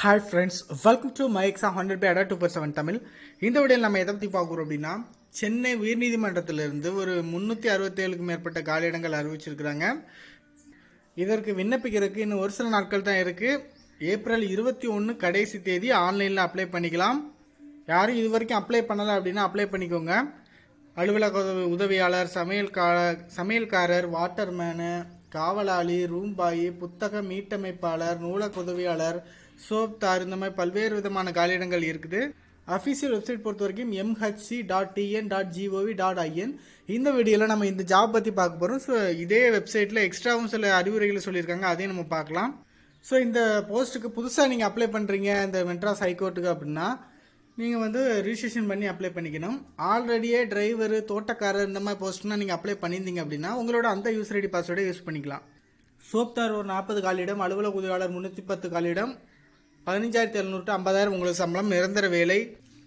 hi friends welcome to my exam hundred by Adda two four seven Tamil இந்த வீடியோவில் நம்ம எதை பற்றி பார்க்குறோம் அப்படின்னா சென்னை உயர்நீதிமன்றத்திலிருந்து ஒரு முந்நூற்றி அறுபத்தேழுக்கு மேற்பட்ட காலியிடங்கள் அறிவிச்சிருக்கிறாங்க இதற்கு விண்ணப்பிக்கிறதுக்கு இன்னும் ஒரு சில நாட்கள் தான் இருக்குது ஏப்ரல் இருபத்தி ஒன்று கடைசி தேதி ஆன்லைனில் அப்ளை பண்ணிக்கலாம் யாரும் இது வரைக்கும் அப்ளை பண்ணலை அப்படின்னா அப்ளை பண்ணிக்கோங்க அலுவலக உதவியாளர் சமையல்காரர் சமையல்காரர் வாட்டர்மேனு காவலாளி ரூம்பாயி புத்தக மீட்டமைப்பாளர் நூலக உதவியாளர் சோப் தார் இந்த மாதிரி பல்வேறு விதமான காலியிடங்கள் இருக்குது அஃபிஷியல் வெப்சைட் பொறுத்த வரைக்கும் MHC dot TN dot GOV dot IN இந்த வீடியோவில் நம்ம இந்த ஜாப் பற்றி பார்க்க போகிறோம் ஸோ இதே வெப்சைட்டில் எக்ஸ்ட்ராவும் சில அறிவுரைகளை சொல்லியிருக்காங்க அதையும் நம்ம பார்க்கலாம் ஸோ இந்த போஸ்ட்டுக்கு புதுசாக நீங்கள் அப்ளை பண்ணுறீங்க இந்த மெட்ராஸ் ஹைகோர்ட்டுக்கு அப்படின்னா நீங்கள் வந்து ரிஜிஸ்ட்ரேஷன் பண்ணி அப்ளை பண்ணிக்கணும் ஆல்ரெடியே டிரைவர் தோட்டக்காரர் இந்த மாதிரி போஸ்ட்னா நீங்கள் அப்ளை பண்ணியிருந்தீங்க அப்படின்னா உங்களோட அந்த யூசர் ஐடி பாஸ்வேர்டை யூஸ் பண்ணிக்கலாம் சோப்தார் ஒரு நாற்பது காலியிடம் அலுவலக உதவியாளர் முந்நூற்றி பத்து காலியிடம் பதினஞ்சாயிரத்தி எழுநூற்று ஐம்பதாயிரம் உங்களுக்கு சம்பளம் நிரந்தர வேலை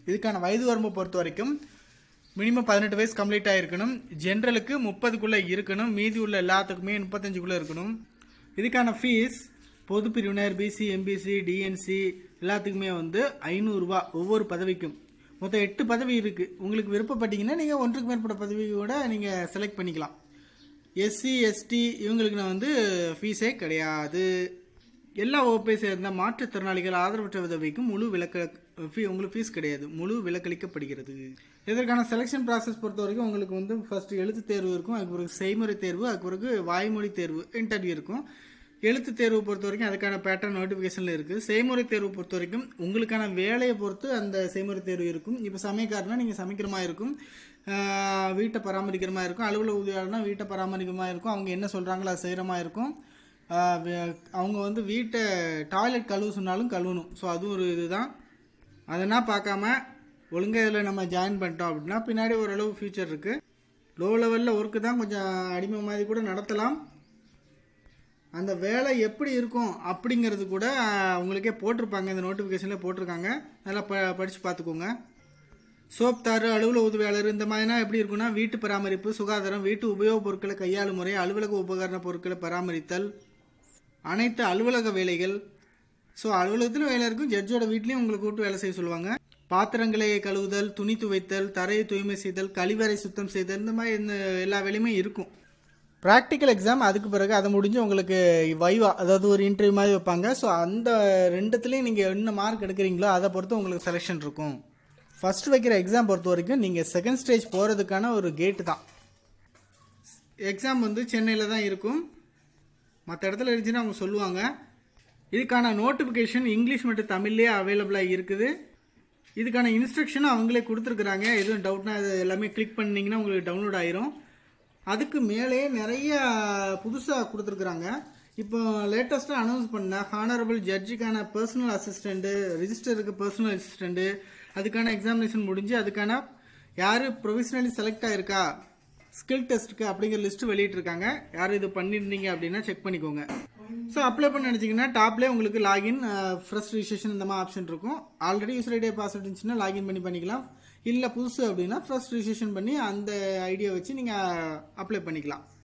இதுக்கான வயது வரம்பை பொறுத்த வரைக்கும் மினிமம் பதினெட்டு வயசு கம்ப்ளீட் ஆகிருக்கணும் ஜென்ரலுக்கு முப்பதுக்குள்ளே இருக்கணும் மீதி உள்ள எல்லாத்துக்குமே முப்பத்தஞ்சுக்குள்ளே இருக்கணும் இதுக்கான ஃபீஸ் பொது பிரிவினர் பிசி எம்பிசி டிஎன்சி எல்லாத்துக்குமே வந்து ஐநூறுரூவா ஒவ்வொரு பதவிக்கும் மொத்தம் எட்டு பதவி இருக்குது உங்களுக்கு விருப்பப்பட்டீங்கன்னா நீங்கள் ஒன்றுக்கு மேற்பட்ட பதவி கூட நீங்கள் செலக்ட் பண்ணிக்கலாம் எஸ்சி எஸ்டி இவங்களுக்கு நான் வந்து ஃபீஸே கிடையாது எல்லா வகுப்பை சேர்ந்த மாற்றுத்திறனாளிகள் ஆதரவற்ற உதவிக்கும் முழு விலக்க ஃபீ உங்களுக்கு ஃபீஸ் கிடையாது முழு விலக்களிக்கப்படுகிறது இதற்கான செலெக்ஷன் ப்ராசஸ் பொறுத்த வரைக்கும் உங்களுக்கு வந்து ஃபஸ்ட்டு எழுத்து தேர்வு இருக்கும் அதுக்கு பிறகு செய்முறை தேர்வு அதுக்கு பிறகு வாய்மொழி தேர்வு இன்டர்வியூ இருக்கும் எழுத்து தேர்வு பொறுத்த வரைக்கும் அதுக்கான பேட்டர்ன் நோட்டிஃபிகேஷனில் இருக்குது செய்முறை தேர்வு பொறுத்த வரைக்கும் உங்களுக்கான வேலையை பொறுத்து அந்த செய்முறை தேர்வு இருக்கும் இப்போ சமையக்காரனா நீங்கள் சமைக்கிற மாதிரி இருக்கும் வீட்டை பராமரிக்கிற மாதிரி இருக்கும் அலுவலக உதவியாளர்னா வீட்டை பராமரிக்கிற மாதிரி இருக்கும் அவங்க என்ன சொல்கிறாங்களோ அது செய்கிற மாதிரி இருக்கும் அவங்க வந்து வீட்டை டாய்லெட் கழுவு சொன்னாலும் கழுவணும் ஸோ அதுவும் ஒரு இதுதான் அதெல்லாம் பார்க்காம ஒழுங்காக இதில் நம்ம ஜாயின் பண்ணிட்டோம் அப்படின்னா பின்னாடி ஓரளவு ஃபியூச்சர் இருக்குது லோ லெவலில் ஒர்க்கு தான் கொஞ்சம் அடிமை மாதிரி கூட நடத்தலாம் அந்த வேலை எப்படி இருக்கும் அப்படிங்கிறது கூட உங்களுக்கே போட்டிருப்பாங்க இந்த நோட்டிஃபிகேஷனில் போட்டிருக்காங்க நல்லா ப படித்து பார்த்துக்கோங்க தாறு அலுவல உதவியாளர் இந்த மாதிரினா எப்படி இருக்கும்னா வீட்டு பராமரிப்பு சுகாதாரம் வீட்டு உபயோகப் பொருட்களை கையாளும் முறை அலுவலக உபகரண பொருட்களை பராமரித்தல் அனைத்து அலுவலக வேலைகள் ஸோ அலுவலகத்தில் வேலை இருக்கும் ஜட்ஜோட வீட்லேயும் உங்களுக்கு கூப்பிட்டு வேலை செய்ய சொல்லுவாங்க பாத்திரங்களை கழுவுதல் துணி துவைத்தல் தரையை தூய்மை செய்தல் கழிவறை சுத்தம் செய்தல் இந்த மாதிரி இந்த எல்லா வேலையுமே இருக்கும் ப்ராக்டிக்கல் எக்ஸாம் அதுக்கு பிறகு அதை முடிஞ்சு உங்களுக்கு வைவா அதாவது ஒரு இன்டர்வியூ மாதிரி வைப்பாங்க ஸோ அந்த ரெண்டுத்துலேயும் நீங்கள் என்ன மார்க் எடுக்கிறீங்களோ அதை பொறுத்து உங்களுக்கு செலெக்ஷன் இருக்கும் ஃபஸ்ட் வைக்கிற எக்ஸாம் பொறுத்த வரைக்கும் நீங்கள் செகண்ட் ஸ்டேஜ் போகிறதுக்கான ஒரு கேட்டு தான் எக்ஸாம் வந்து சென்னையில் தான் இருக்கும் மற்ற இடத்துல இருந்துச்சுன்னா அவங்க சொல்லுவாங்க இதுக்கான நோட்டிஃபிகேஷன் இங்கிலீஷ் மட்டும் தமிழ்லேயே அவைலபிளாக இருக்குது இதுக்கான இன்ஸ்ட்ரக்ஷனும் அவங்களே கொடுத்துருக்குறாங்க எதுவும் டவுட்னா அது எல்லாமே கிளிக் பண்ணிங்கன்னா உங்களுக்கு டவுன்லோட் ஆயிரும் அதுக்கு மேலே நிறைய புதுசாக கொடுத்துருக்குறாங்க இப்போ லேட்டஸ்ட்டாக அனௌன்ஸ் பண்ண ஹானரபிள் ஜட்ஜுக்கான பர்சனல் அசிஸ்டண்ட்டு ரிஜிஸ்டருக்கு பர்சனல் அசிஸ்டண்ட்டு அதுக்கான எக்ஸாமினேஷன் முடிஞ்சு அதுக்கான யார் ப்ரொவிஷனலி செலக்ட் ஆகிருக்கா ஸ்கில் டெஸ்ட்டுக்கு அப்படிங்கிற லிஸ்ட்டு வெளியிட்டிருக்காங்க யார் இது பண்ணியிருந்தீங்க அப்படின்னா செக் பண்ணிக்கோங்க ஸோ அப்ளை பண்ண நினச்சிங்கன்னா டாப்லேயே உங்களுக்கு லாகின் ஃப்ரெஷ் ரிஜிஸ்ட்ரேஷன் இந்த மாதிரி ஆப்ஷன் இருக்கும் ஆல்ரெடி யூஸ் ஐடியா பாஸ்வேர்ட் இருந்துச்சுன்னா லாகின் பண்ணி பண்ணிக்கலாம் இல்லை புதுசு அப்படின்னா ஃபர்ஸ்ட் ரிஜிஸ்ட்ரேஷன் பண்ணி அந்த ஐடியா வச்சு நீங்கள் அப்ளை பண்ணிக்கலாம்